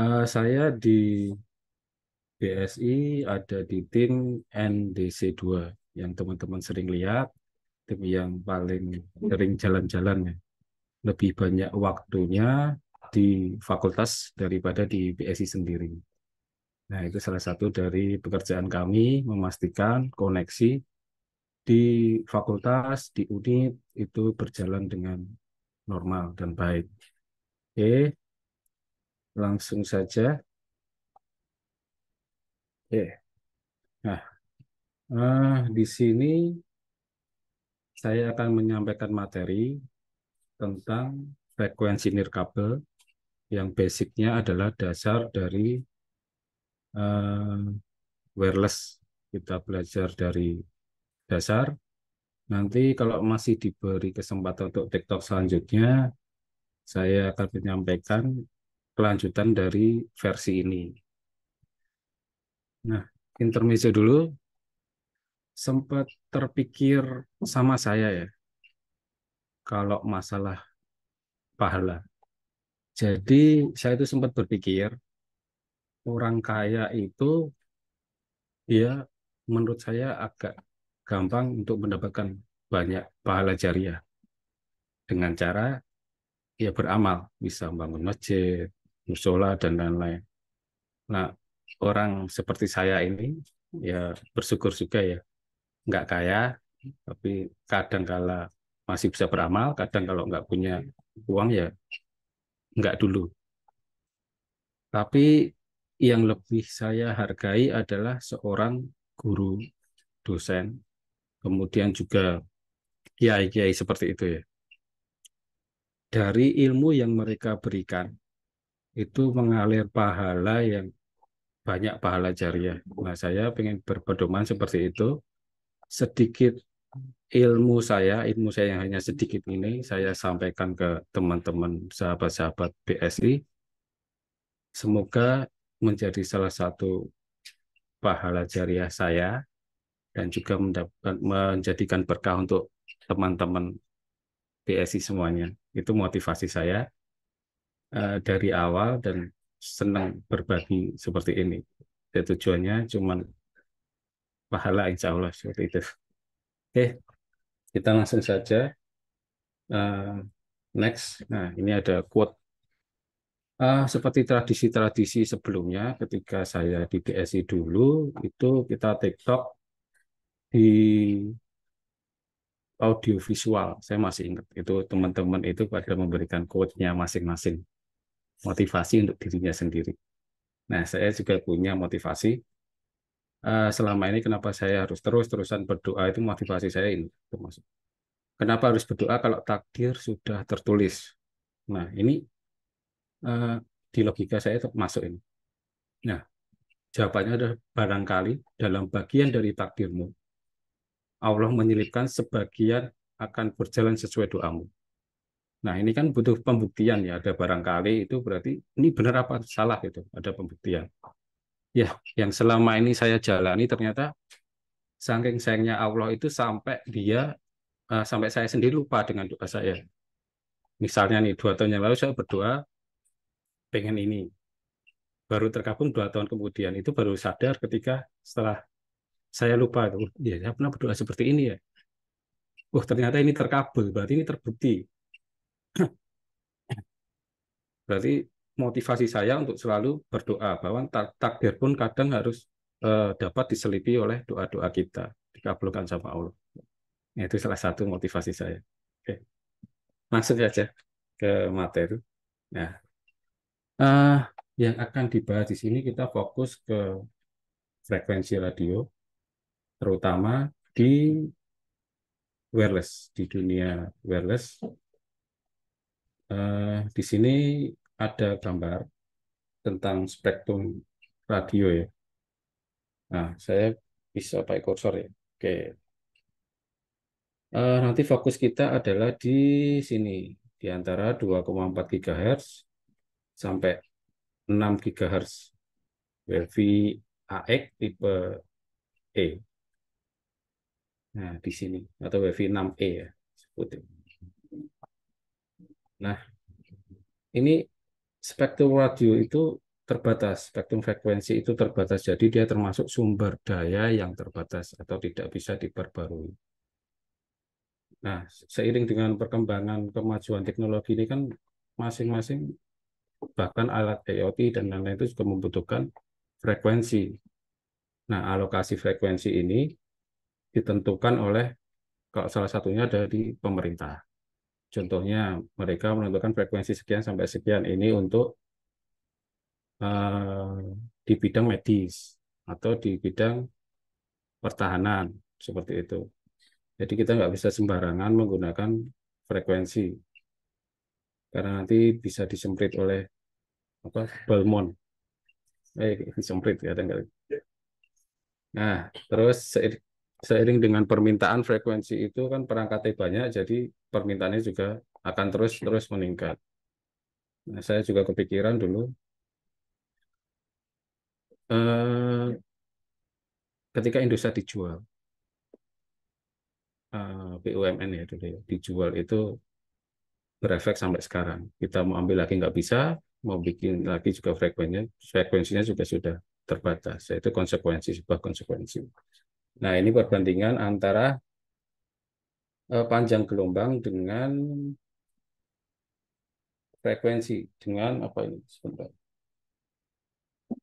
Uh, saya di BSI ada di tim NDC2 yang teman-teman sering lihat, tim yang paling sering jalan-jalan ya. Lebih banyak waktunya di fakultas daripada di BSI sendiri. Nah, itu salah satu dari pekerjaan kami memastikan koneksi di fakultas, di unit itu berjalan dengan normal dan baik. Oke, langsung saja. Oke. Nah, eh, di sini saya akan menyampaikan materi tentang frekuensi nirkabel yang basicnya adalah dasar dari uh, wireless. Kita belajar dari dasar. Nanti kalau masih diberi kesempatan untuk TikTok selanjutnya, saya akan menyampaikan kelanjutan dari versi ini. Nah, intermezzo dulu. Sempat terpikir sama saya ya, kalau masalah pahala. Jadi saya itu sempat berpikir, orang kaya itu ya menurut saya agak gampang untuk mendapatkan banyak pahala jariah. Dengan cara ya beramal, bisa membangun masjid, musola dan lain-lain. Nah, orang seperti saya ini ya bersyukur juga ya nggak kaya, tapi kadang kala masih bisa beramal, kadang kalau nggak punya uang ya nggak dulu. Tapi yang lebih saya hargai adalah seorang guru, dosen, kemudian juga kiai-kiai seperti itu ya. Dari ilmu yang mereka berikan, itu mengalir pahala yang banyak pahala jariah. Nah, saya ingin berpedoman seperti itu. Sedikit ilmu saya, ilmu saya yang hanya sedikit ini, saya sampaikan ke teman-teman sahabat-sahabat BSI. Semoga menjadi salah satu pahala jariah saya dan juga mendapatkan menjadikan berkah untuk teman-teman BSI semuanya. Itu motivasi saya. Eh, dari awal dan senang berbagi seperti ini. Dan tujuannya cuma pahala insya Allah seperti itu. Oke, kita langsung saja. Uh, next, nah ini ada quote. Uh, seperti tradisi-tradisi sebelumnya, ketika saya di BSI dulu, itu kita TikTok di audiovisual. Saya masih ingat itu teman-teman itu pada memberikan quote-nya masing-masing motivasi untuk dirinya sendiri. Nah, saya juga punya motivasi. Eh, selama ini kenapa saya harus terus-terusan berdoa itu motivasi saya ini termasuk. Kenapa harus berdoa kalau takdir sudah tertulis? Nah, ini eh, di logika saya termasuk ini. Nah, jawabannya adalah barangkali dalam bagian dari takdirmu, Allah menyelipkan sebagian akan berjalan sesuai doamu. Nah, ini kan butuh pembuktian ya. Ada barangkali itu berarti ini benar apa salah itu. Ada pembuktian. Ya, yang selama ini saya jalani ternyata saking sayangnya Allah itu sampai dia uh, sampai saya sendiri lupa dengan doa saya. Misalnya nih dua tahun yang lalu saya berdoa pengen ini. Baru terkabung dua tahun kemudian itu baru sadar ketika setelah saya lupa itu. Oh, iya, ya, saya pernah berdoa seperti ini ya. Wah, oh, ternyata ini terkabul. Berarti ini terbukti Berarti motivasi saya untuk selalu berdoa bahwa takdir pun kadang harus eh, dapat diselipi oleh doa-doa kita dikabulkan sama Allah. Nah, itu salah satu motivasi saya. Oke. Langsung saja ke materi. Nah, uh, yang akan dibahas di sini kita fokus ke frekuensi radio, terutama di wireless di dunia wireless eh, di sini ada gambar tentang spektrum radio ya. Nah, saya bisa pakai kursor ya. Oke. Uh, nanti fokus kita adalah di sini, di antara 2,4 GHz sampai 6 GHz. WiFi AX tipe E. Nah, di sini atau WiFi 6E ya, sebutnya. Nah, ini spektrum radio itu terbatas, spektrum frekuensi itu terbatas. Jadi dia termasuk sumber daya yang terbatas atau tidak bisa diperbarui. Nah, seiring dengan perkembangan kemajuan teknologi ini kan masing-masing bahkan alat IoT dan lain-lain itu juga membutuhkan frekuensi. Nah, alokasi frekuensi ini ditentukan oleh kalau salah satunya dari pemerintah. Contohnya, mereka menentukan frekuensi sekian sampai sekian ini untuk uh, di bidang medis atau di bidang pertahanan seperti itu. Jadi kita nggak bisa sembarangan menggunakan frekuensi karena nanti bisa disemprit oleh apa balmon. Eh, disemprit ya Nah, terus seiring dengan permintaan frekuensi itu kan perangkatnya banyak, jadi permintaannya juga akan terus-terus meningkat. Nah, saya juga kepikiran dulu, eh, ketika Indonesia dijual, eh, BUMN ya dulu ya, dijual itu berefek sampai sekarang. Kita mau ambil lagi nggak bisa, mau bikin lagi juga frekuensinya, frekuensinya juga sudah terbatas. Itu konsekuensi, sebuah konsekuensi. Nah, ini perbandingan antara eh, panjang gelombang dengan frekuensi dengan apa ini sebentar.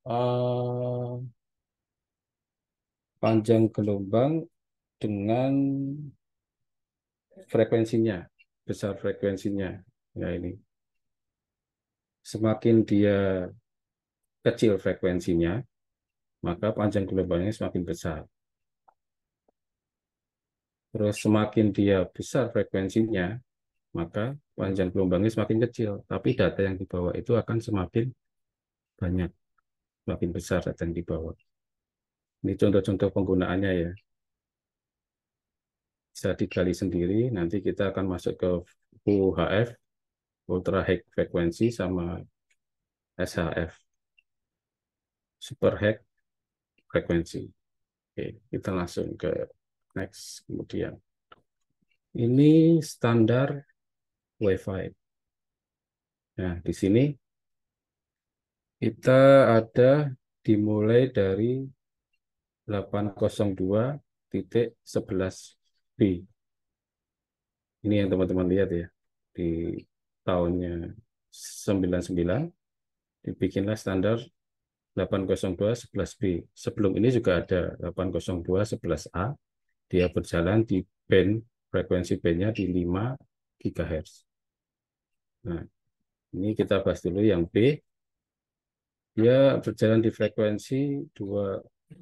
Uh, panjang gelombang dengan frekuensinya, besar frekuensinya. Ya ini. Semakin dia kecil frekuensinya, maka panjang gelombangnya semakin besar. Terus semakin dia besar frekuensinya, maka panjang gelombangnya semakin kecil. Tapi data yang dibawa itu akan semakin banyak, semakin besar data yang dibawa. Ini contoh-contoh penggunaannya ya. Bisa digali sendiri, nanti kita akan masuk ke UHF, Ultra High Frequency, sama SHF, Super High Frequency. Oke, kita langsung ke Next, kemudian. Ini standar WiFi. Nah, di sini kita ada dimulai dari 802.11b. Ini yang teman-teman lihat ya. Di tahunnya 99 dibikinlah standar 802.11b. Sebelum ini juga ada 802.11a dia berjalan di band frekuensi bandnya di 5 GHz. Nah, ini kita bahas dulu yang B. Dia berjalan di frekuensi 2,4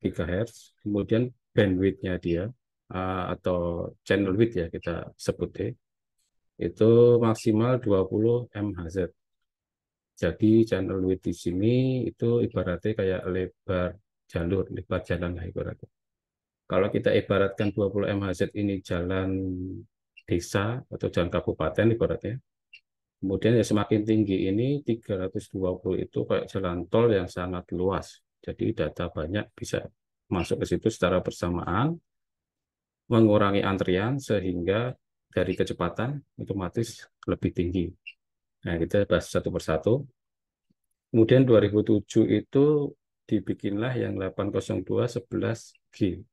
GHz, kemudian bandwidth-nya dia eh, atau channel width ya kita sebut deh, ya, itu maksimal 20 MHz. Jadi channel width di sini itu ibaratnya kayak lebar jalur, lebar jalan lah ibaratnya. Kalau kita ibaratkan 20 MHz ini jalan desa atau jalan kabupaten ibaratnya, kemudian ya semakin tinggi ini 320 itu kayak jalan tol yang sangat luas. Jadi data banyak bisa masuk ke situ secara bersamaan, mengurangi antrian sehingga dari kecepatan otomatis lebih tinggi. Nah, kita bahas satu persatu. Kemudian 2007 itu dibikinlah yang 802 11G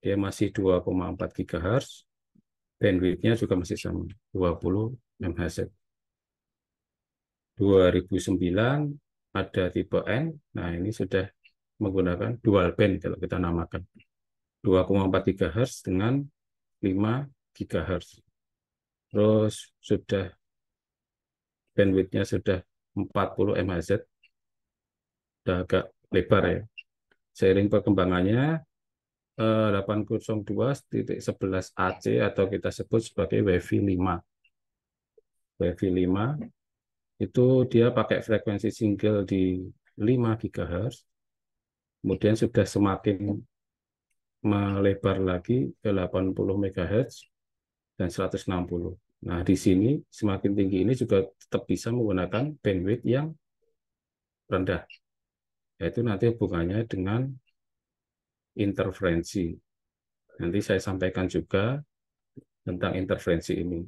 dia masih 2,4 GHz, bandwidthnya juga masih sama, 20 MHz. 2009 ada tipe N, nah ini sudah menggunakan dual band kalau kita namakan. 2,4 GHz dengan 5 GHz. Terus sudah bandwidthnya sudah 40 MHz, sudah agak lebar ya. Seiring perkembangannya, 802.11ac eh, atau kita sebut sebagai WiFi 5. WiFi 5 itu dia pakai frekuensi single di 5 GHz. Kemudian sudah semakin melebar lagi ke 80 MHz dan 160. Nah, di sini semakin tinggi ini juga tetap bisa menggunakan bandwidth yang rendah. Yaitu nanti hubungannya dengan interferensi. Nanti saya sampaikan juga tentang interferensi ini.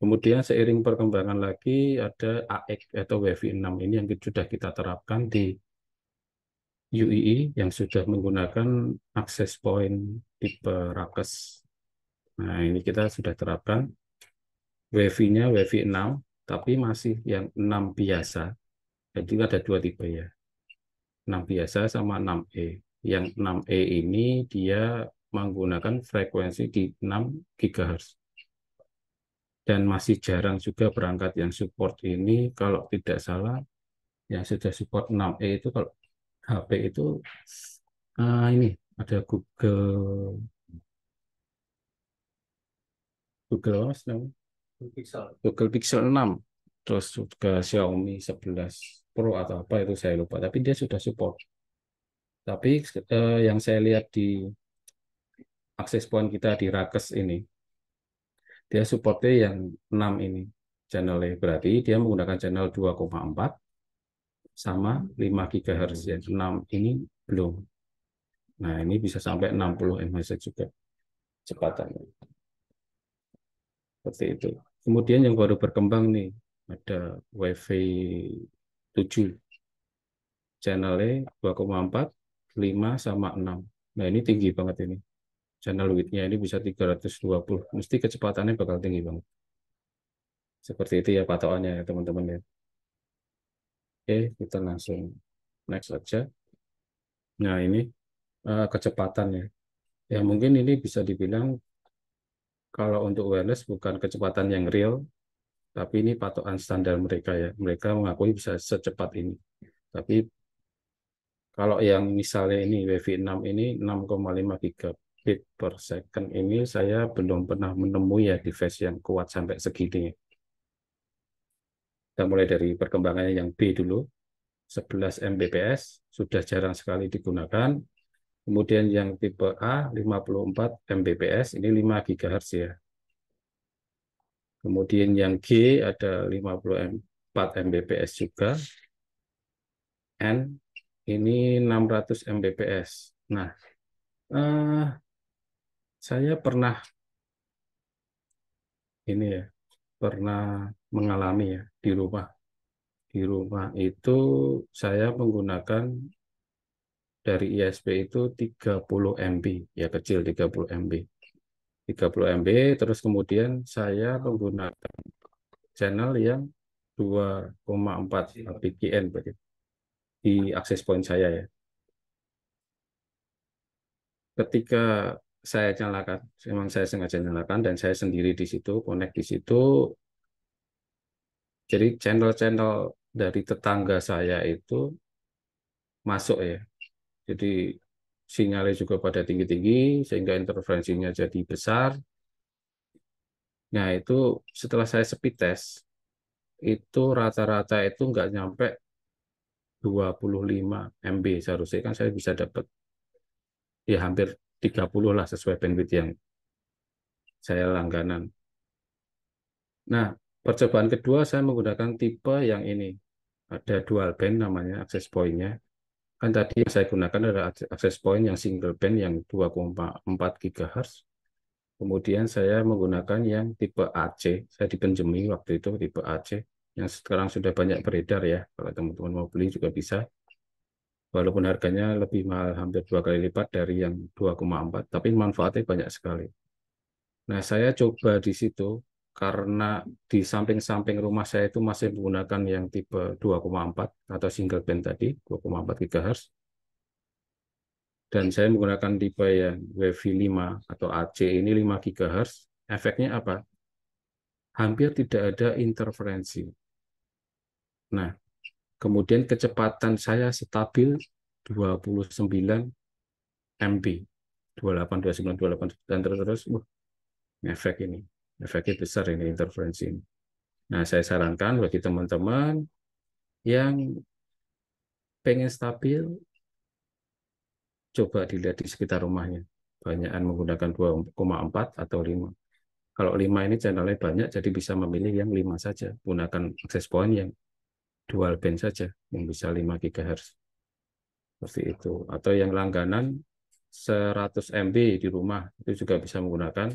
Kemudian seiring perkembangan lagi ada AX atau WV 6 ini yang sudah kita terapkan di UII yang sudah menggunakan access point tipe Rakes. Nah, ini kita sudah terapkan wv nya WV 6 tapi masih yang 6 biasa. Jadi ada dua tipe ya. 6 biasa sama 6E yang 6E ini dia menggunakan frekuensi di 6 GHz. Dan masih jarang juga perangkat yang support ini, kalau tidak salah, yang sudah support 6E itu kalau HP itu uh, ini ada Google Google apa namanya? Pixel. Google Pixel 6 terus juga Xiaomi 11 Pro atau apa itu saya lupa tapi dia sudah support tapi eh, yang saya lihat di akses point kita di Rakes ini, dia supportnya yang 6 ini, channel Berarti dia menggunakan channel 2,4 sama 5 GHz. yang 6 ini belum. Nah, ini bisa sampai 60 MHz juga cepatannya. Seperti itu. Kemudian yang baru berkembang nih, ada WiFi 7 channelnya 2,4 5 sama 6. Nah ini tinggi banget ini. Channel width-nya ini bisa 320. Mesti kecepatannya bakal tinggi banget. Seperti itu ya patokannya ya teman-teman ya. Oke, kita langsung next aja. Nah ini uh, kecepatannya. Ya mungkin ini bisa dibilang kalau untuk wireless bukan kecepatan yang real, tapi ini patokan standar mereka ya. Mereka mengakui bisa secepat ini. Tapi kalau yang misalnya ini WiFi 6 ini 6,5 gigabit per second ini saya belum pernah menemui ya device yang kuat sampai segini. Kita mulai dari perkembangannya yang B dulu. 11 Mbps sudah jarang sekali digunakan. Kemudian yang tipe A 54 Mbps ini 5 GHz ya. Kemudian yang G ada 54 Mbps juga. N ini 600 Mbps. Nah, eh, saya pernah ini ya, pernah mengalami ya di rumah. Di rumah itu saya menggunakan dari ISP itu 30 MB, ya kecil 30 MB. 30 MB, terus kemudian saya menggunakan channel yang 2,4 PKN. Begitu di akses point saya ya. Ketika saya nyalakan, memang saya sengaja nyalakan dan saya sendiri di situ, connect di situ. Jadi channel-channel dari tetangga saya itu masuk ya. Jadi sinyalnya juga pada tinggi-tinggi sehingga interferensinya jadi besar. Nah itu setelah saya speed test, itu rata-rata itu nggak nyampe 25 MB seharusnya kan saya bisa dapat ya hampir 30 lah sesuai bandwidth yang saya langganan. Nah, percobaan kedua saya menggunakan tipe yang ini. Ada dual band namanya access point-nya. Kan tadi yang saya gunakan adalah access point yang single band yang 2,4 GHz. Kemudian saya menggunakan yang tipe AC. Saya dipenjemi waktu itu tipe AC yang sekarang sudah banyak beredar ya. Kalau teman-teman mau beli juga bisa. Walaupun harganya lebih mahal hampir dua kali lipat dari yang 2,4, tapi manfaatnya banyak sekali. Nah, saya coba di situ karena di samping-samping rumah saya itu masih menggunakan yang tipe 2,4 atau single band tadi, 2,4 GHz. Dan saya menggunakan tipe yang WiFi 5 atau AC ini 5 GHz. Efeknya apa? hampir tidak ada interferensi. Nah, kemudian kecepatan saya stabil 29 MB. 28, 29, 28, dan terus-terus. Uh, efek ini. Efeknya besar ini, interferensi ini. Nah, saya sarankan bagi teman-teman yang pengen stabil, coba dilihat di sekitar rumahnya. Banyakan menggunakan 2,4 atau 5. Kalau 5 ini channelnya banyak, jadi bisa memilih yang 5 saja. Gunakan access point yang dual band saja yang bisa 5 GHz. Seperti itu. Atau yang langganan 100 MB di rumah itu juga bisa menggunakan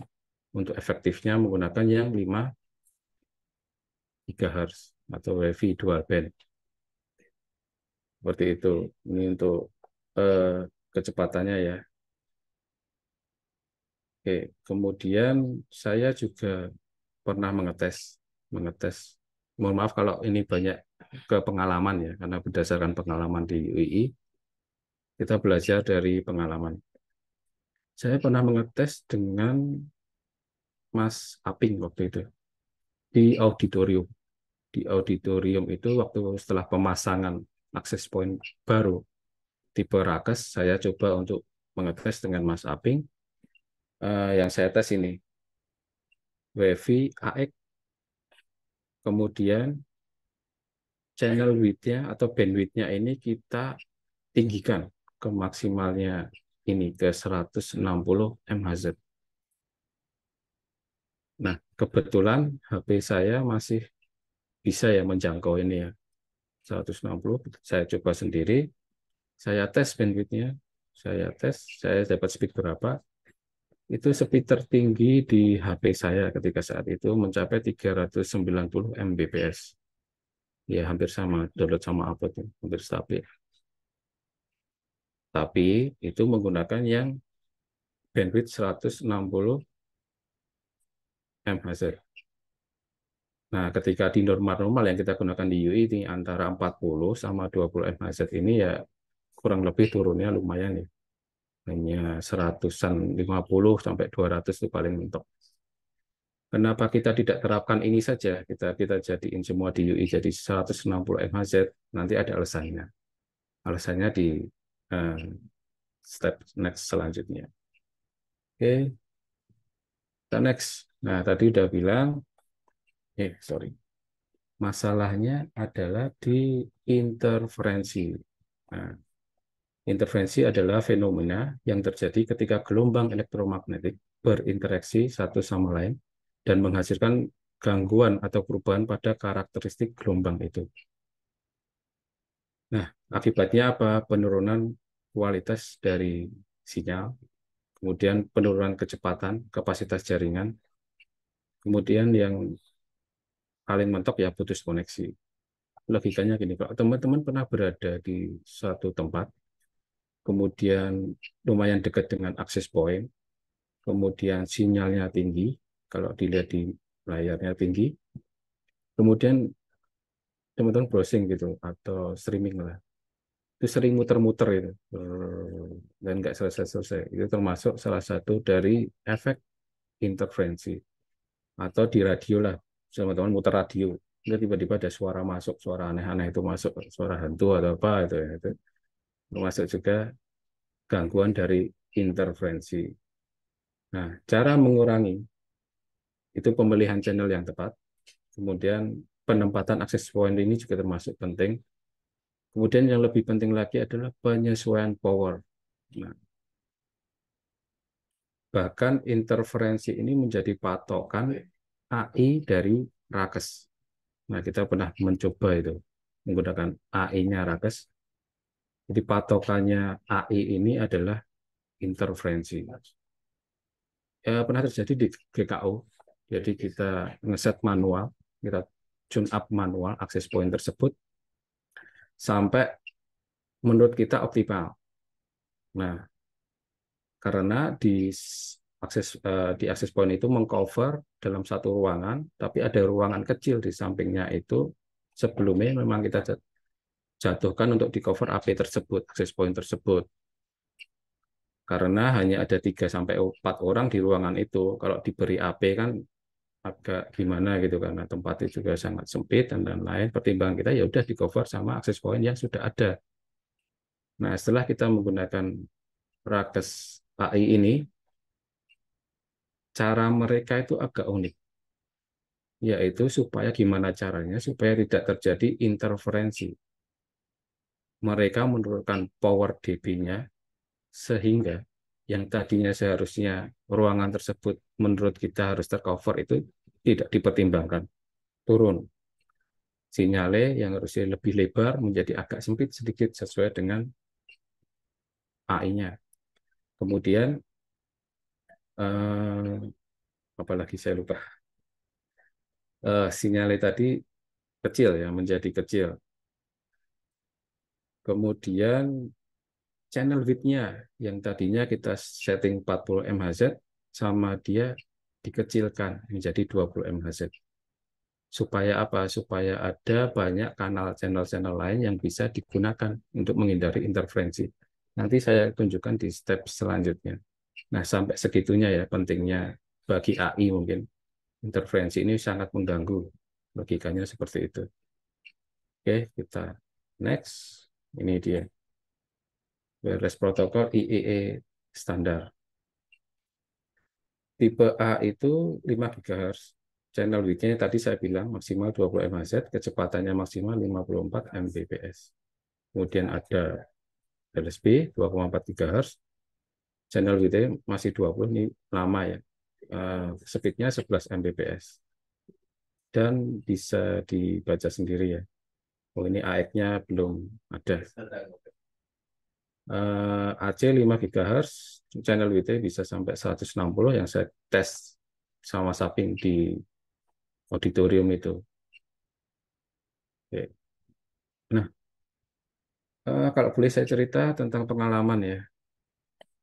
untuk efektifnya menggunakan yang 5 GHz atau WiFi dual band. Seperti itu. Ini untuk eh, kecepatannya ya. Oke, kemudian saya juga pernah mengetes mengetes mohon maaf kalau ini banyak ke pengalaman ya, karena berdasarkan pengalaman di UI, kita belajar dari pengalaman. Saya pernah mengetes dengan Mas Aping waktu itu di auditorium. Di auditorium itu waktu setelah pemasangan akses point baru tipe Rakes, saya coba untuk mengetes dengan Mas Aping. Uh, yang saya tes ini, WiFi AX kemudian channel width-nya atau bandwidth-nya ini kita tinggikan ke maksimalnya ini ke 160 mHz. Nah, kebetulan HP saya masih bisa ya menjangkau ini ya. 160, saya coba sendiri. Saya tes bandwidth-nya, saya tes, saya dapat speed berapa itu speed tertinggi di HP saya ketika saat itu mencapai 390 Mbps. Ya, hampir sama, download sama upload, hampir stabil. Tapi itu menggunakan yang bandwidth 160 MHz. Nah, ketika di normal-normal yang kita gunakan di UI ini antara 40 sama 20 MHz ini ya kurang lebih turunnya lumayan ya hanya seratusan 50 sampai 200 itu paling mentok. Kenapa kita tidak terapkan ini saja? Kita kita jadiin semua di UI jadi 160 MHz, nanti ada alasannya. Alasannya di uh, step next selanjutnya. Oke. Okay. next. Nah, tadi udah bilang eh sorry. Masalahnya adalah di interferensi. Nah, Intervensi adalah fenomena yang terjadi ketika gelombang elektromagnetik berinteraksi satu sama lain dan menghasilkan gangguan atau perubahan pada karakteristik gelombang itu. Nah, akibatnya apa? Penurunan kualitas dari sinyal, kemudian penurunan kecepatan, kapasitas jaringan, kemudian yang paling mentok ya putus koneksi. Logikanya gini, kalau teman-teman pernah berada di satu tempat, kemudian lumayan dekat dengan akses point, kemudian sinyalnya tinggi, kalau dilihat di layarnya tinggi, kemudian teman-teman browsing gitu atau streaming lah itu sering muter-muter itu hmm, dan nggak selesai-selesai itu termasuk salah satu dari efek interferensi atau di radio lah teman-teman muter radio tiba-tiba ada suara masuk suara aneh-aneh itu masuk suara hantu atau apa itu, ya, itu termasuk juga gangguan dari interferensi. Nah, cara mengurangi itu pemilihan channel yang tepat, kemudian penempatan akses point ini juga termasuk penting. Kemudian yang lebih penting lagi adalah penyesuaian power. Nah, bahkan interferensi ini menjadi patokan AI dari Rakes. Nah, kita pernah mencoba itu menggunakan AI-nya Rakes jadi patokannya AI ini adalah interferensi. Ya, eh, pernah terjadi di GKO, jadi kita ngeset manual, kita tune up manual akses point tersebut sampai menurut kita optimal. Nah, karena di akses eh, di akses point itu mengcover dalam satu ruangan, tapi ada ruangan kecil di sampingnya itu sebelumnya memang kita jatuhkan untuk di cover AP tersebut, akses point tersebut. Karena hanya ada 3 sampai 4 orang di ruangan itu. Kalau diberi AP kan agak gimana gitu karena tempat itu juga sangat sempit dan lain-lain. Pertimbangan kita ya udah di cover sama akses point yang sudah ada. Nah, setelah kita menggunakan praktes AI ini, cara mereka itu agak unik yaitu supaya gimana caranya supaya tidak terjadi interferensi mereka menurunkan power dB-nya sehingga yang tadinya seharusnya ruangan tersebut menurut kita harus tercover itu tidak dipertimbangkan. Turun. Sinyale yang harusnya lebih lebar menjadi agak sempit sedikit sesuai dengan AI-nya. Kemudian eh, apalagi saya lupa. Eh, sinyale tadi kecil ya menjadi kecil Kemudian channel width-nya yang tadinya kita setting 40 MHz sama dia dikecilkan menjadi 20 MHz. Supaya apa? Supaya ada banyak kanal channel-channel lain yang bisa digunakan untuk menghindari interferensi. Nanti saya tunjukkan di step selanjutnya. Nah, sampai segitunya ya pentingnya bagi AI mungkin. Interferensi ini sangat mengganggu. Logikanya seperti itu. Oke, kita next. Ini dia. Wireless protokol IEE e standar. Tipe A itu 5 GHz. Channel width-nya tadi saya bilang maksimal 20 MHz, kecepatannya maksimal 54 Mbps. Kemudian ada wireless B 2,4 GHz. Channel width masih 20, ini lama ya. Eh, speednya 11 Mbps. Dan bisa dibaca sendiri ya. Oh ini AX-nya belum ada. Uh, AC 5 GHz, channel WT bisa sampai 160 yang saya tes sama Saping di auditorium itu. Oke. Nah, uh, kalau boleh saya cerita tentang pengalaman ya.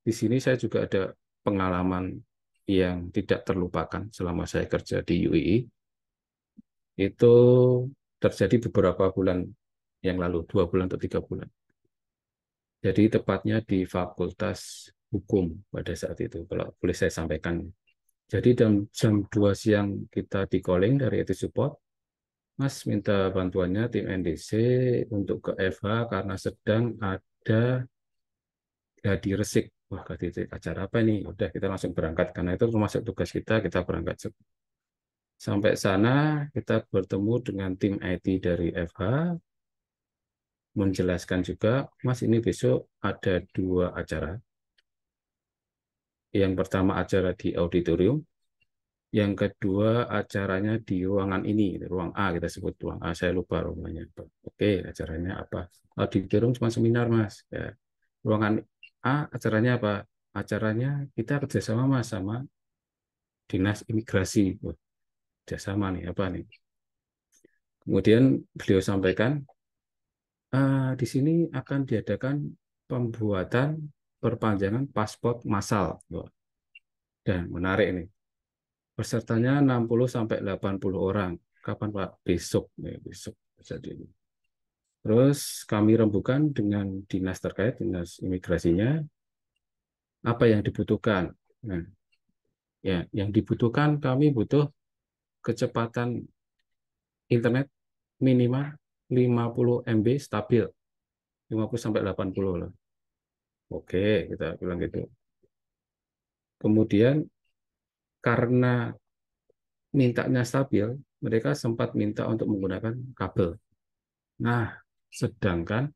Di sini saya juga ada pengalaman yang tidak terlupakan selama saya kerja di UII. Itu terjadi beberapa bulan yang lalu, dua bulan atau tiga bulan. Jadi tepatnya di Fakultas Hukum pada saat itu, kalau boleh saya sampaikan. Jadi jam, jam 2 siang kita di calling dari IT Support, Mas minta bantuannya tim NDC untuk ke Eva karena sedang ada gladi resik. Wah, gladi resik acara apa ini? Udah kita langsung berangkat karena itu termasuk tugas kita, kita berangkat Sampai sana kita bertemu dengan tim IT dari FH, menjelaskan juga, Mas ini besok ada dua acara. Yang pertama acara di auditorium, yang kedua acaranya di ruangan ini, ruang A kita sebut ruang A, saya lupa ruangannya. Oke, acaranya apa? Auditorium cuma seminar, Mas. Ya. Ruangan A acaranya apa? Acaranya kita kerjasama mas sama Dinas Imigrasi kerjasama nih apa nih kemudian beliau sampaikan ah, di sini akan diadakan pembuatan perpanjangan paspor massal dan menarik ini pesertanya 60 sampai 80 orang kapan Pak besok nih ya, besok jadi ini terus kami rembukan dengan dinas terkait dinas imigrasinya apa yang dibutuhkan nah ya yang dibutuhkan kami butuh kecepatan internet minimal 50 MB stabil. 50 sampai 80 lah. Oke, kita bilang gitu. Kemudian karena mintanya stabil, mereka sempat minta untuk menggunakan kabel. Nah, sedangkan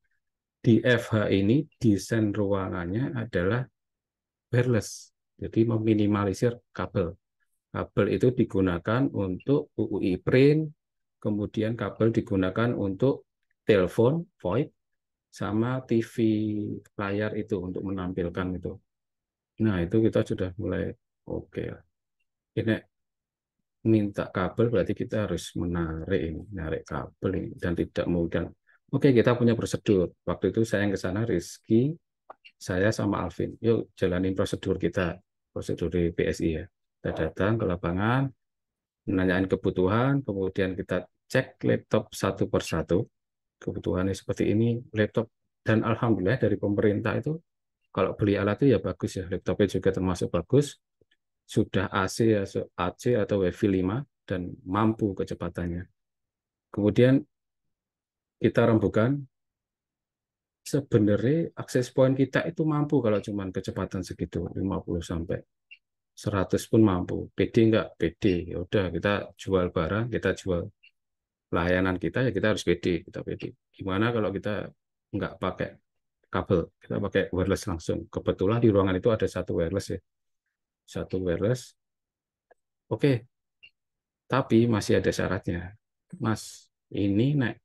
di FH ini desain ruangannya adalah wireless, jadi meminimalisir kabel kabel itu digunakan untuk UUI print, kemudian kabel digunakan untuk telepon VoIP sama TV layar itu untuk menampilkan itu. Nah, itu kita sudah mulai oke. Okay. Ini minta kabel berarti kita harus menarik ini, menarik kabel ini dan tidak mudah. Oke, kita punya prosedur. Waktu itu saya yang ke sana Rizky, saya sama Alvin. Yuk jalanin prosedur kita, prosedur di PSI ya. Kita datang ke lapangan, menanyakan kebutuhan, kemudian kita cek laptop satu per satu Kebutuhannya seperti ini, laptop dan alhamdulillah dari pemerintah itu kalau beli alat itu ya bagus ya, laptopnya juga termasuk bagus. Sudah AC ya, AC atau WiFi 5 dan mampu kecepatannya. Kemudian kita rembukan sebenarnya akses point kita itu mampu kalau cuma kecepatan segitu 50 sampai 100 pun mampu. PD enggak? PD. Ya udah kita jual barang, kita jual layanan kita ya kita harus PD, kita PD. Gimana kalau kita enggak pakai kabel, kita pakai wireless langsung. Kebetulan di ruangan itu ada satu wireless ya. Satu wireless. Oke. Tapi masih ada syaratnya. Mas, ini naik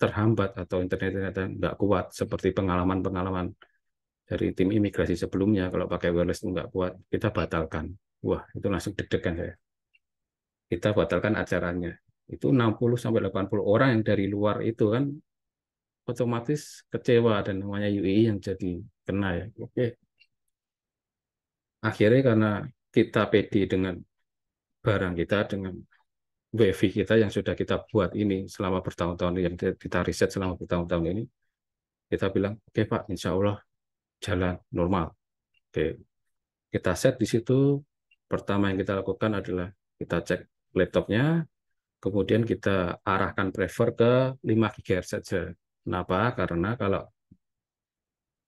terhambat atau internet ternyata nggak kuat seperti pengalaman-pengalaman dari tim imigrasi sebelumnya kalau pakai wireless nggak kuat kita batalkan wah itu langsung deg-degan saya kita batalkan acaranya itu 60 sampai 80 orang yang dari luar itu kan otomatis kecewa dan namanya UI e yang jadi kena ya oke akhirnya karena kita pede dengan barang kita dengan WiFi kita yang sudah kita buat ini selama bertahun-tahun yang kita riset selama bertahun-tahun ini kita bilang oke okay, Pak Insya Allah jalan normal. Oke. Kita set di situ. Pertama yang kita lakukan adalah kita cek laptopnya, kemudian kita arahkan prefer ke 5 GHz saja. Kenapa? Karena kalau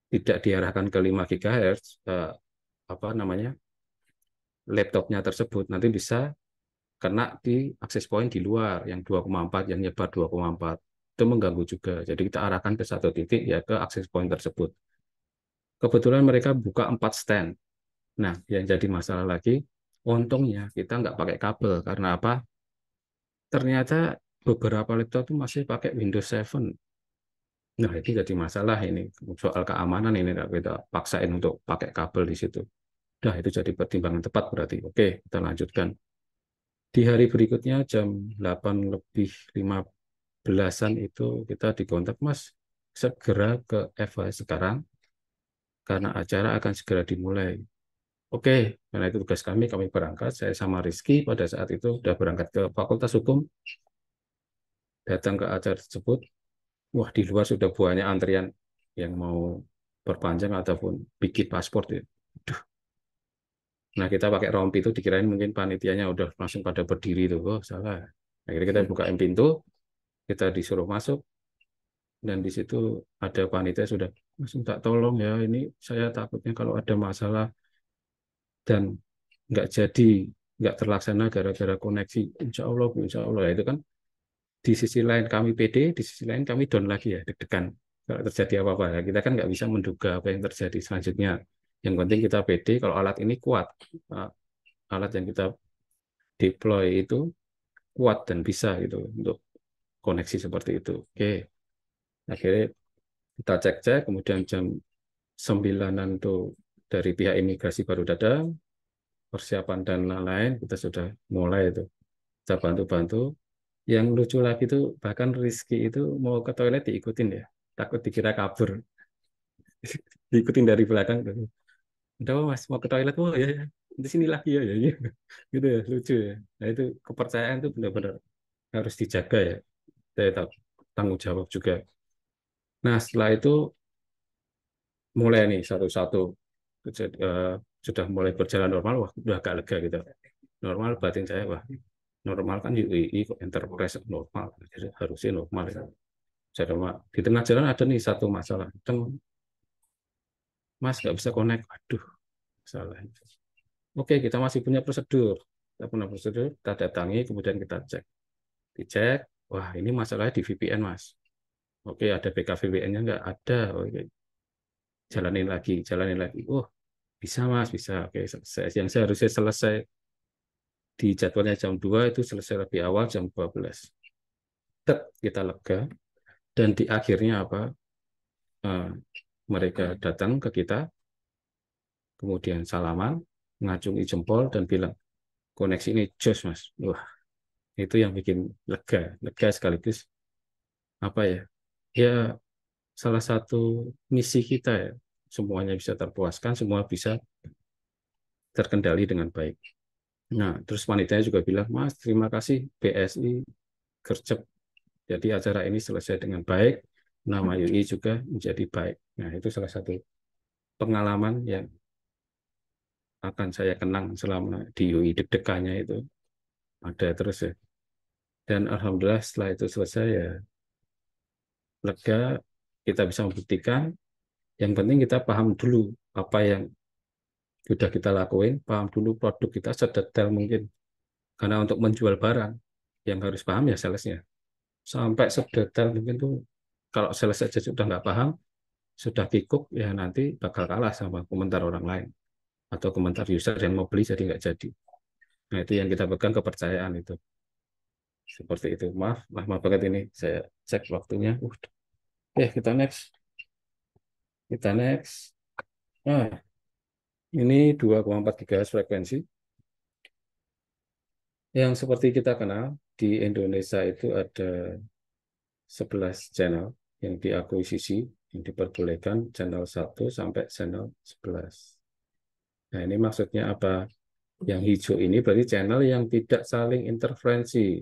tidak diarahkan ke 5 GHz, eh, apa namanya, laptopnya tersebut nanti bisa kena di akses point di luar yang 2,4 yang nyebar 2,4 itu mengganggu juga. Jadi kita arahkan ke satu titik ya ke akses point tersebut. Kebetulan mereka buka empat stand. Nah, yang jadi masalah lagi, untungnya kita nggak pakai kabel. Karena apa? Ternyata beberapa laptop itu masih pakai Windows 7. Nah, itu jadi masalah ini. Soal keamanan ini kita paksain untuk pakai kabel di situ. Nah, itu jadi pertimbangan tepat berarti. Oke, kita lanjutkan. Di hari berikutnya jam 8 lebih 15-an itu kita dikontak, Mas, segera ke FY sekarang karena acara akan segera dimulai. Oke, karena itu tugas kami, kami berangkat. Saya sama Rizky pada saat itu sudah berangkat ke Fakultas Hukum, datang ke acara tersebut. Wah, di luar sudah banyak antrian yang mau perpanjang ataupun bikin paspor. Aduh. Ya. Nah, kita pakai rompi itu dikirain mungkin panitianya udah langsung pada berdiri tuh. Oh, salah. Akhirnya kita hmm. buka pintu, kita disuruh masuk, dan di situ ada panitia sudah langsung tak tolong ya ini saya takutnya kalau ada masalah dan nggak jadi nggak terlaksana gara-gara koneksi insya Allah insya Allah itu kan di sisi lain kami PD di sisi lain kami down lagi ya deg-degan kalau terjadi apa-apa ya kita kan nggak bisa menduga apa yang terjadi selanjutnya yang penting kita PD kalau alat ini kuat ah, alat yang kita deploy itu kuat dan bisa gitu untuk koneksi seperti itu oke akhirnya kita cek-cek kemudian jam sembilanan nanti dari pihak imigrasi baru datang persiapan dan lain-lain kita sudah mulai itu kita bantu-bantu yang lucu lagi itu bahkan Rizky itu mau ke toilet diikutin ya takut dikira kabur diikutin dari belakang udah mas mau ke toilet oh ya, ya di sini lagi ya, ya, ya gitu ya lucu ya nah itu kepercayaan itu benar-benar harus dijaga ya saya tanggung jawab juga Nah, setelah itu mulai nih satu-satu eh, sudah mulai berjalan normal, wah udah agak lega gitu. Normal batin saya, wah normal kan UI kok enterprise normal, jadi harusnya normal. Ya. Jadi di tengah jalan ada nih satu masalah, Mas nggak bisa connect, aduh, salah. Oke, kita masih punya prosedur, kita punya prosedur, kita datangi, kemudian kita cek, dicek, wah ini masalahnya di VPN mas, Oke, ada BKVWN-nya nggak? Ada. Oke. Jalanin lagi, jalanin lagi. Oh, bisa Mas, bisa. Oke, selesai. Yang saya harusnya selesai di jadwalnya jam 2 itu selesai lebih awal jam 12. Tep, kita lega. Dan di akhirnya apa? Uh, mereka datang ke kita, kemudian salaman, ngacungi jempol dan bilang, koneksi ini jos mas. Wah, itu yang bikin lega, lega sekaligus apa ya ya salah satu misi kita ya semuanya bisa terpuaskan semua bisa terkendali dengan baik nah terus wanitanya juga bilang mas terima kasih BSI gercep jadi acara ini selesai dengan baik nama hmm. UI juga menjadi baik nah itu salah satu pengalaman yang akan saya kenang selama di UI deg-degannya itu ada terus ya dan alhamdulillah setelah itu selesai ya lega kita bisa membuktikan yang penting kita paham dulu apa yang sudah kita lakuin paham dulu produk kita sedetail mungkin karena untuk menjual barang yang harus paham ya salesnya sampai sedetail mungkin tuh kalau sales saja sudah nggak paham sudah kikuk ya nanti bakal kalah sama komentar orang lain atau komentar user yang mau beli jadi nggak jadi nah itu yang kita pegang kepercayaan itu seperti itu maaf maaf, banget ini saya cek waktunya uh Oke, eh, kita next. Kita next. Nah, ini 2,4 GHz frekuensi. Yang seperti kita kenal, di Indonesia itu ada 11 channel yang diakuisisi, yang diperbolehkan channel 1 sampai channel 11. Nah, ini maksudnya apa? Yang hijau ini berarti channel yang tidak saling interferensi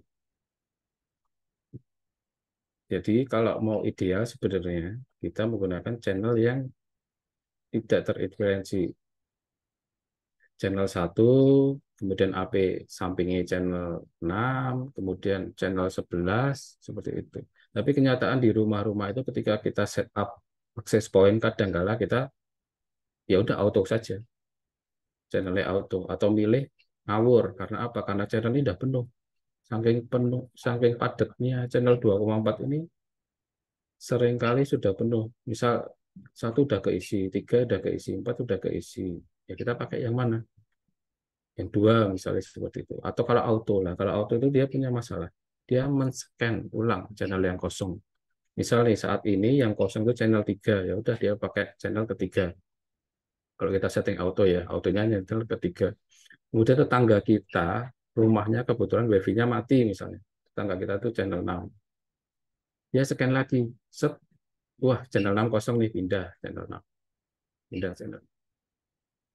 jadi kalau mau ideal sebenarnya kita menggunakan channel yang tidak terinfluensi. Channel 1, kemudian AP sampingnya channel 6, kemudian channel 11, seperti itu. Tapi kenyataan di rumah-rumah itu ketika kita setup access point kadang -kadang kita ya udah auto saja. Channelnya auto atau milih ngawur karena apa? Karena channel ini sudah penuh saking penuh saking padatnya channel 2,4 ini seringkali sudah penuh misal satu udah keisi tiga udah keisi empat udah keisi ya kita pakai yang mana yang dua misalnya seperti itu atau kalau auto lah kalau auto itu dia punya masalah dia men-scan ulang channel yang kosong misalnya saat ini yang kosong itu channel tiga, ya udah dia pakai channel ketiga kalau kita setting auto ya autonya channel ketiga kemudian tetangga kita rumahnya kebetulan wifi-nya mati misalnya. Tetangga kita tuh channel 6. ya scan lagi, set, wah channel 6 kosong nih, pindah channel 6. Pindah channel.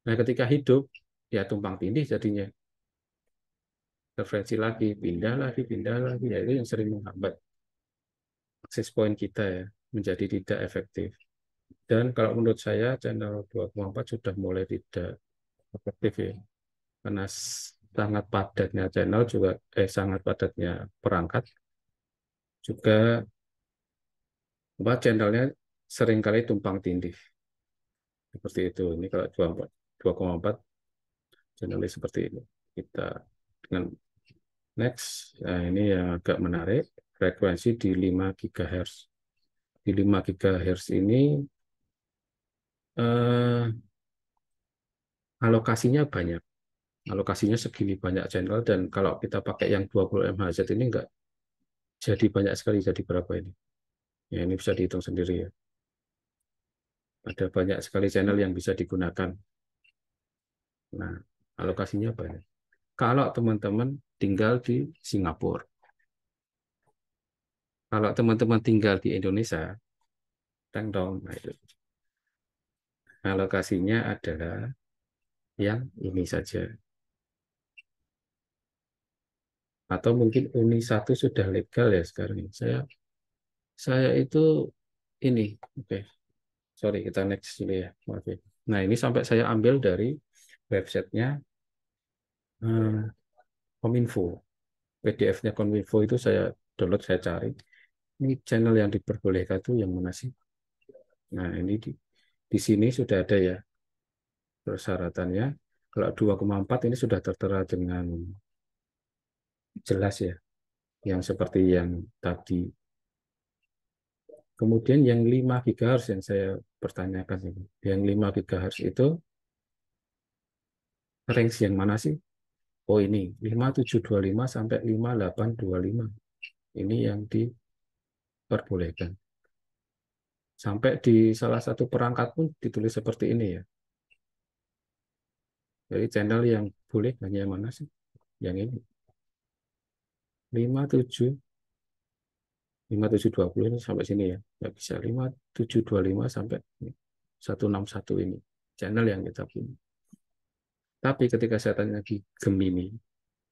Nah ketika hidup, ya tumpang tindih jadinya. Referensi lagi, pindah lagi, pindah lagi, ya itu yang sering menghambat akses point kita ya, menjadi tidak efektif. Dan kalau menurut saya channel 2,4 sudah mulai tidak efektif ya. Karena sangat padatnya channel juga eh sangat padatnya perangkat juga apa channelnya seringkali tumpang tindih seperti itu ini kalau 2,4 channelnya seperti ini kita dengan next nah ini yang agak menarik frekuensi di 5 GHz di 5 GHz ini eh, alokasinya banyak alokasinya segini banyak channel dan kalau kita pakai yang 20 MHz ini enggak jadi banyak sekali jadi berapa ini ya ini bisa dihitung sendiri ya ada banyak sekali channel yang bisa digunakan nah alokasinya banyak kalau teman-teman tinggal di Singapura kalau teman-teman tinggal di Indonesia tang dong nah alokasinya adalah yang ini saja atau mungkin Uni satu sudah legal ya sekarang saya saya itu ini oke okay. sorry kita next dulu ya maaf ya nah ini sampai saya ambil dari websitenya hmm, Kominfo PDF-nya Kominfo itu saya download saya cari ini channel yang diperbolehkan tuh yang mana sih nah ini di, di sini sudah ada ya persyaratannya kalau 2,4 ini sudah tertera dengan jelas ya, yang seperti yang tadi. Kemudian yang 5 GHz yang saya pertanyakan, yang 5 GHz itu range yang mana sih? Oh ini 5725 sampai 5825. Ini yang diperbolehkan. Sampai di salah satu perangkat pun ditulis seperti ini ya. Jadi channel yang boleh hanya mana sih? Yang ini tujuh dua 5720 ini sampai sini ya. Nggak bisa 5725 sampai 161 ini. Channel yang kita punya. Tapi ketika saya tanya lagi Gemini,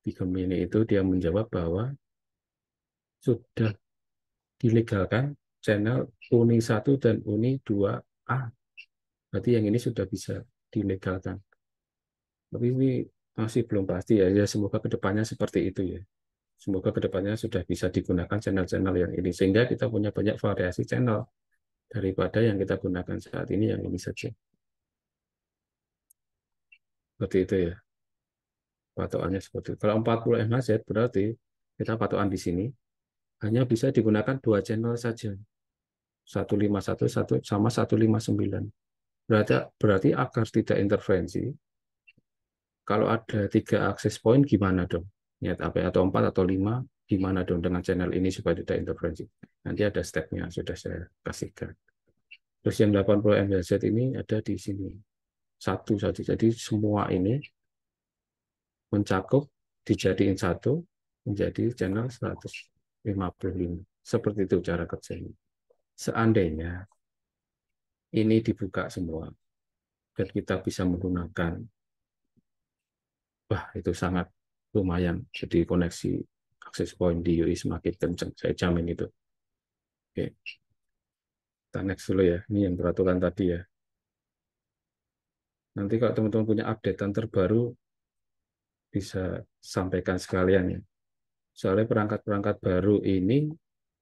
di Gemini itu dia menjawab bahwa sudah dilegalkan channel Uni 1 dan Uni 2A. Berarti yang ini sudah bisa dilegalkan. Tapi ini masih belum pasti ya. ya semoga kedepannya seperti itu ya semoga kedepannya sudah bisa digunakan channel-channel yang ini sehingga kita punya banyak variasi channel daripada yang kita gunakan saat ini yang ini saja. Seperti itu ya. Patokannya seperti itu. Kalau 40 MHz berarti kita patokan di sini hanya bisa digunakan dua channel saja. 151 sama 159. Berarti, berarti agar tidak intervensi, kalau ada tiga akses point gimana dong? ya atau empat atau lima gimana dong dengan channel ini supaya tidak interferensi. Nanti ada stepnya sudah saya kasihkan. Terus yang 80 MHz ini ada di sini. Satu saja. Jadi semua ini mencakup dijadiin satu menjadi channel 155. Seperti itu cara kerjanya. Seandainya ini dibuka semua dan kita bisa menggunakan wah itu sangat lumayan. Jadi koneksi akses point di UI semakin kencang. Saya jamin itu. Oke. Kita next dulu ya. Ini yang peraturan tadi ya. Nanti kalau teman-teman punya updatean terbaru, bisa sampaikan sekalian ya. Soalnya perangkat-perangkat baru ini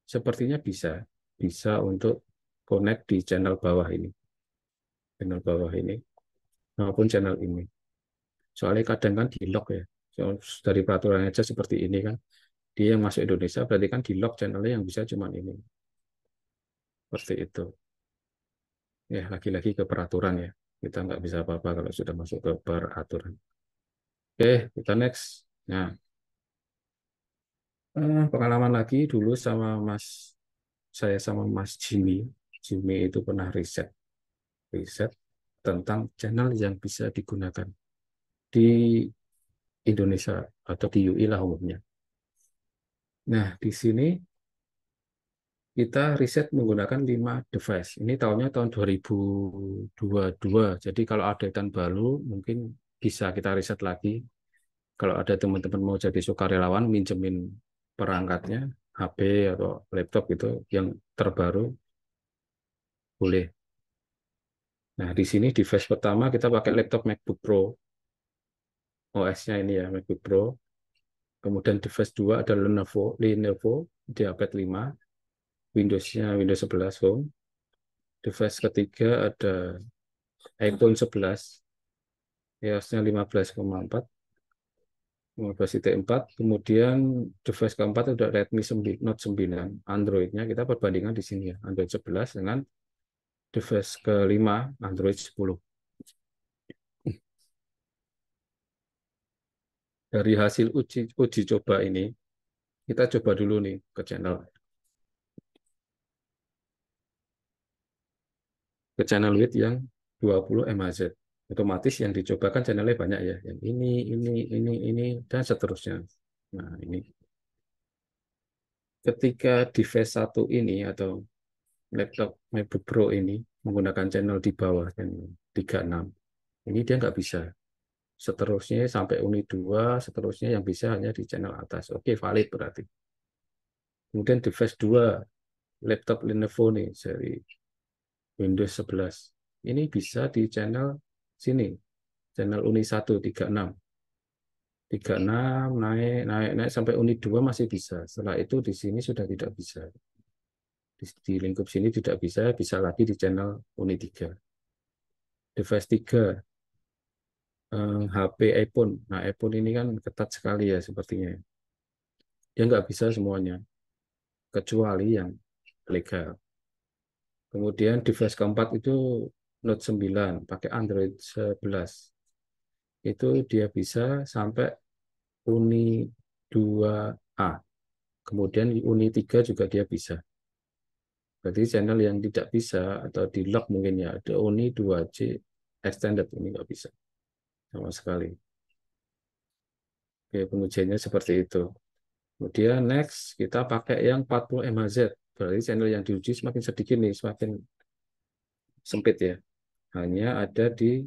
sepertinya bisa. Bisa untuk connect di channel bawah ini. Channel bawah ini. Maupun channel ini. Soalnya kadang kan di lock ya dari peraturan aja seperti ini kan dia yang masuk Indonesia berarti kan di lock channelnya yang bisa cuma ini seperti itu ya lagi-lagi ke peraturan ya kita nggak bisa apa-apa kalau sudah masuk ke peraturan oke kita next nah eh, pengalaman lagi dulu sama mas saya sama mas Jimmy Jimmy itu pernah riset riset tentang channel yang bisa digunakan di Indonesia atau di UI lah umumnya. Nah, di sini kita riset menggunakan 5 device. Ini tahunnya tahun 2022. Jadi kalau ada tahun baru mungkin bisa kita riset lagi. Kalau ada teman-teman mau jadi sukarelawan minjemin perangkatnya, HP atau laptop gitu yang terbaru boleh. Nah, di sini device pertama kita pakai laptop MacBook Pro OS-nya ini ya MacBook Pro. Kemudian device 2 ada Lenovo, Lenovo Diabet 5, Windows-nya Windows 11 Home. Device ketiga ada iPhone 11, iOS-nya 15,4, 15.4, kemudian device keempat ada Redmi 9, Note 9, Android-nya kita perbandingan di sini ya, Android 11 dengan device kelima Android 10. dari hasil uji uji coba ini kita coba dulu nih ke channel ke channel width yang 20 MHz. otomatis yang dicobakan channelnya banyak ya yang ini ini ini ini dan seterusnya nah ini ketika device satu ini atau laptop MacBook Pro ini menggunakan channel di bawah channel 36 ini dia nggak bisa seterusnya sampai uni 2, seterusnya yang bisa hanya di channel atas. Oke, valid berarti. Kemudian device 2, laptop Lenovo nih, seri Windows 11. Ini bisa di channel sini, channel uni 1, 36. 36 naik naik naik sampai unit 2 masih bisa. Setelah itu di sini sudah tidak bisa. Di, di lingkup sini tidak bisa, bisa lagi di channel unit 3. Device 3 eh, HP iPhone. Nah, iPhone ini kan ketat sekali ya sepertinya. Ya nggak bisa semuanya, kecuali yang legal. Kemudian device keempat itu Note 9, pakai Android 11. Itu dia bisa sampai Uni 2A. Kemudian Uni 3 juga dia bisa. Berarti channel yang tidak bisa atau di lock mungkin ya, ada Uni 2C extended ini nggak bisa sama sekali. Oke, pengujiannya seperti itu. Kemudian next, kita pakai yang 40 MHz. Berarti channel yang diuji semakin sedikit nih, semakin sempit ya. Hanya ada di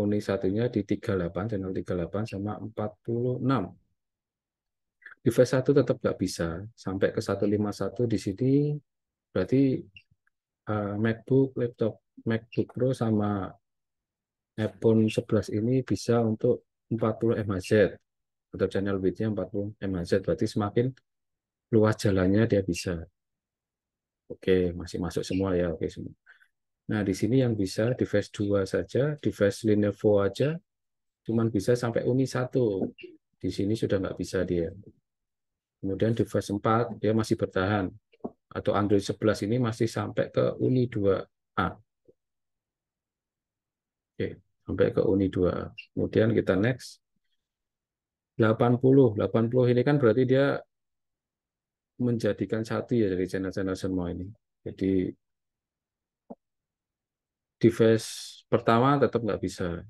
uni satunya di 38, channel 38 sama 46. Di v 1 tetap nggak bisa. Sampai ke 151 di sini, berarti uh, MacBook, laptop, MacBook Pro sama iPhone 11 ini bisa untuk 40 mHz atau channel width-nya 40 mHz berarti semakin luas jalannya dia bisa Oke, masih masuk semua ya. Oke, semua. Nah, di sini yang bisa device 2 saja, device Lenovo aja, cuman bisa sampai Uni 1. Di sini sudah nggak bisa dia. Kemudian device 4, dia masih bertahan. Atau Android 11 ini masih sampai ke Uni 2A. Oke, sampai ke uni 2 Kemudian kita next. 80. 80 ini kan berarti dia menjadikan satu ya dari channel-channel semua ini. Jadi device pertama tetap nggak bisa.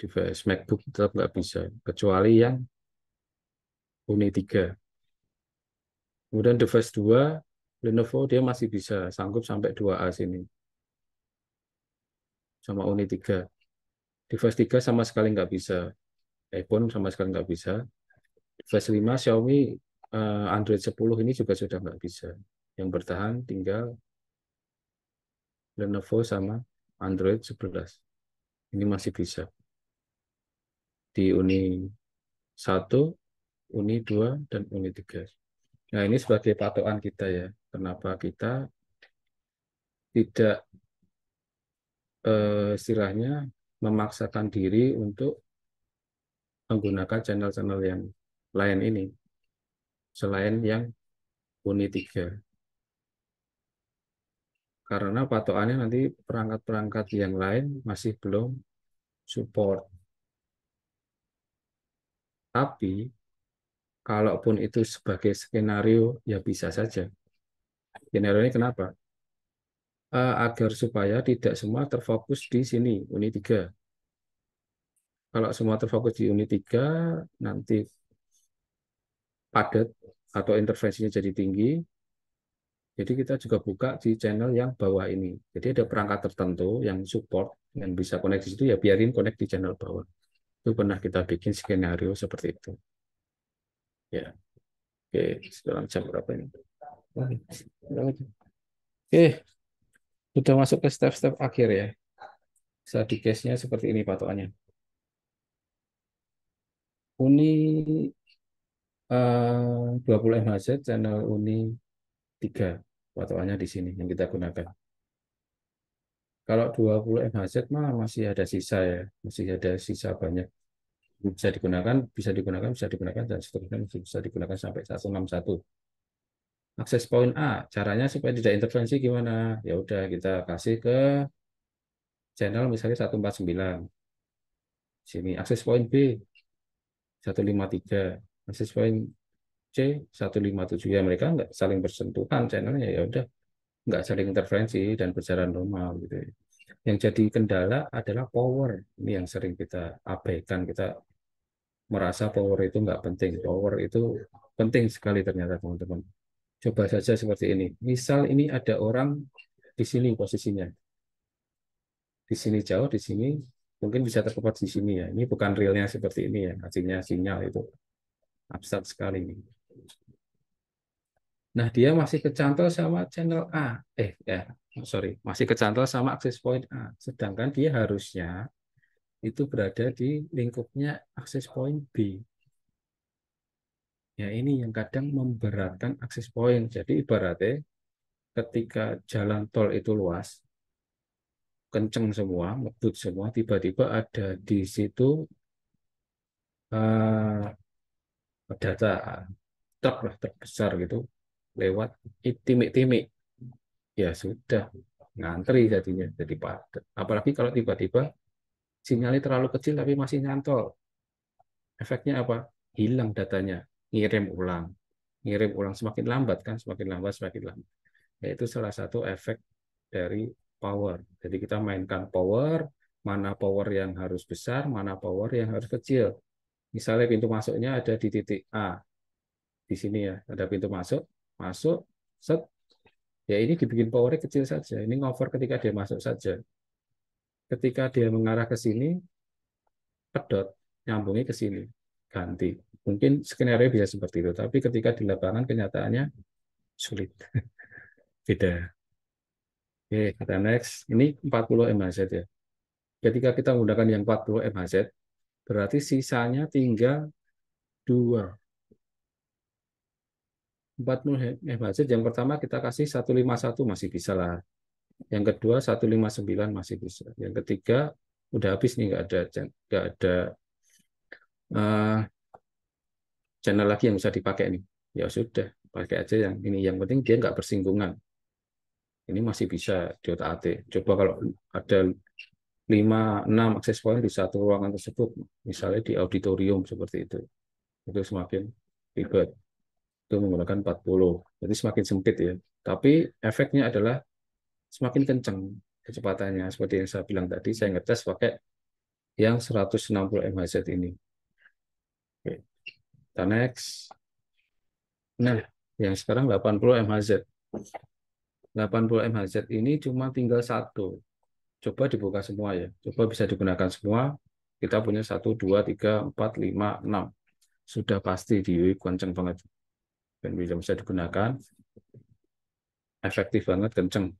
Device MacBook tetap nggak bisa. Kecuali yang Uni 3. Kemudian device 2, Lenovo dia masih bisa sanggup sampai 2A sini. Sama Uni 3 device 3 sama sekali nggak bisa iPhone sama sekali nggak bisa device 5 Xiaomi eh, Android 10 ini juga sudah nggak bisa yang bertahan tinggal Lenovo sama Android 11 ini masih bisa di Uni 1, Uni 2, dan Uni 3. Nah, ini sebagai patokan kita ya. Kenapa kita tidak eh, istilahnya memaksakan diri untuk menggunakan channel-channel yang lain ini selain yang Uni 3 karena patokannya nanti perangkat-perangkat yang lain masih belum support. Tapi, kalaupun itu sebagai skenario, ya bisa saja. Skenario ini kenapa? Eh, agar supaya tidak semua terfokus di sini, unit 3. Kalau semua terfokus di unit 3, nanti padat atau intervensinya jadi tinggi. Jadi kita juga buka di channel yang bawah ini. Jadi ada perangkat tertentu yang support, yang bisa connect itu ya biarin connect di channel bawah. Itu pernah kita bikin skenario seperti itu. Ya. Oke, sekarang jam berapa ini? Oke, sudah masuk ke step-step akhir ya. saat case-nya seperti ini patokannya. Uni uh, 20 MHz, channel Uni 3. Patokannya di sini yang kita gunakan. Kalau 20 MHz mah masih ada sisa ya. Masih ada sisa banyak. Bisa digunakan, bisa digunakan, bisa digunakan, dan seterusnya bisa digunakan sampai 161 akses point A. Caranya supaya tidak intervensi gimana? Ya udah kita kasih ke channel misalnya 149. Sini akses point B 153. Akses point C 157 ya mereka nggak saling bersentuhan channelnya ya udah nggak saling intervensi dan berjalan normal gitu. Yang jadi kendala adalah power. Ini yang sering kita abaikan, kita merasa power itu nggak penting. Power itu penting sekali ternyata teman-teman Coba saja seperti ini. Misal ini ada orang di sini posisinya. Di sini jauh, di sini mungkin bisa terkepot di sini ya. Ini bukan realnya seperti ini ya. Hasilnya sinyal itu abstrak sekali. Ini. Nah, dia masih kecantol sama channel A. Eh, ya, sorry. Masih kecantol sama akses point A. Sedangkan dia harusnya itu berada di lingkupnya akses point B. Ya ini yang kadang memberatkan akses point. Jadi ibaratnya ketika jalan tol itu luas, kenceng semua, ngebut semua, tiba-tiba ada di situ uh, data truk lah terbesar gitu lewat timik-timik. Ya sudah, ngantri jadinya jadi padat. Apalagi kalau tiba-tiba sinyalnya terlalu kecil tapi masih nyantol. Efeknya apa? Hilang datanya ngirim ulang ngirim ulang semakin lambat kan semakin lambat semakin lambat yaitu salah satu efek dari power jadi kita mainkan power mana power yang harus besar mana power yang harus kecil misalnya pintu masuknya ada di titik A di sini ya ada pintu masuk masuk set ya ini dibikin powernya kecil saja ini ngover ketika dia masuk saja ketika dia mengarah ke sini pedot nyambungnya ke sini ganti. Mungkin skenario bisa seperti itu, tapi ketika di lapangan kenyataannya sulit. Beda. Oke, kata next. Ini 40 MHz ya. Ketika kita menggunakan yang 40 MHz, berarti sisanya tinggal 2. 40 MHz yang pertama kita kasih 151 masih bisa lah. Yang kedua 159 masih bisa. Yang ketiga udah habis nih nggak ada nggak ada Eh, channel lagi yang bisa dipakai nih. Ya sudah, pakai aja yang ini. Yang penting dia nggak bersinggungan. Ini masih bisa diotak Coba kalau ada 5, 6 akses point di satu ruangan tersebut, misalnya di auditorium seperti itu, itu semakin ribet. Itu menggunakan 40. Jadi semakin sempit ya. Tapi efeknya adalah semakin kencang kecepatannya. Seperti yang saya bilang tadi, saya ngetes pakai yang 160 MHz ini. Kita next. Nah, yang sekarang 80 MHz. 80 MHz ini cuma tinggal satu. Coba dibuka semua ya. Coba bisa digunakan semua. Kita punya 1, 2, 3, 4, 5, 6. Sudah pasti di UI kenceng banget. Dan bisa digunakan. Efektif banget, kenceng.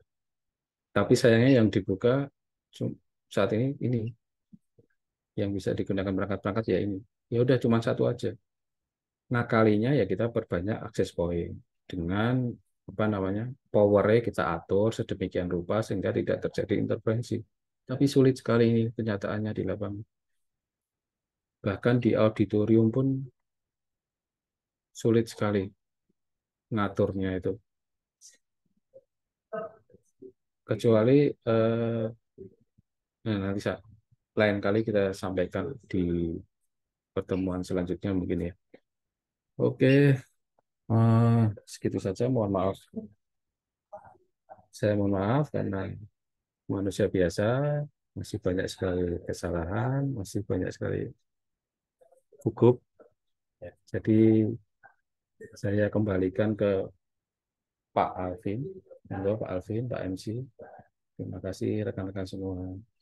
Tapi sayangnya yang dibuka saat ini ini. Yang bisa digunakan perangkat-perangkat ya ini. Ya udah cuma satu aja Nah kalinya ya kita perbanyak akses point dengan apa namanya powernya kita atur sedemikian rupa sehingga tidak terjadi intervensi. Tapi sulit sekali ini kenyataannya di lapangan. Bahkan di auditorium pun sulit sekali ngaturnya itu. Kecuali eh, nah, nanti lain kali kita sampaikan di pertemuan selanjutnya mungkin ya. Oke, uh, segitu saja. Mohon maaf. Saya mohon maaf karena manusia biasa masih banyak sekali kesalahan, masih banyak sekali gugup. Ya, jadi saya kembalikan ke Pak Alvin. Halo Pak Alvin, Pak MC. Terima kasih rekan-rekan semua.